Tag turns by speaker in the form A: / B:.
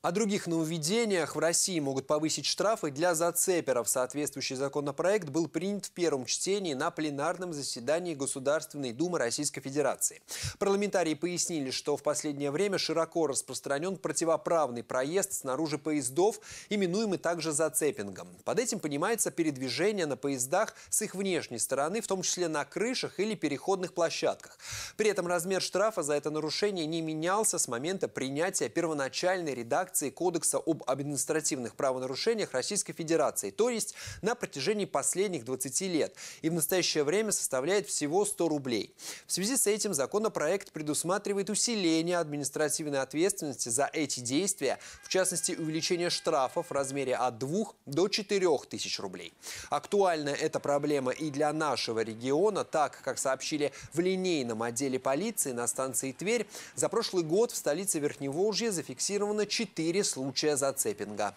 A: О других нововведениях в России могут повысить штрафы для зацеперов. Соответствующий законопроект был принят в первом чтении на пленарном заседании Государственной Думы Российской Федерации. Парламентарии пояснили, что в последнее время широко распространен противоправный проезд снаружи поездов, именуемый также зацепингом. Под этим понимается передвижение на поездах с их внешней стороны, в том числе на крышах или переходных площадках. При этом размер штрафа за это нарушение не менялся с момента принятия первоначальной редакции редакции Кодекса об административных правонарушениях Российской Федерации, то есть на протяжении последних 20 лет, и в настоящее время составляет всего 100 рублей. В связи с этим законопроект предусматривает усиление административной ответственности за эти действия, в частности увеличение штрафов в размере от 2 до 4 тысяч рублей. Актуальна эта проблема и для нашего региона, так как сообщили в линейном отделе полиции на станции Тверь, за прошлый год в столице Верхневолжья зафиксировано 4 четыре случая зацепинга.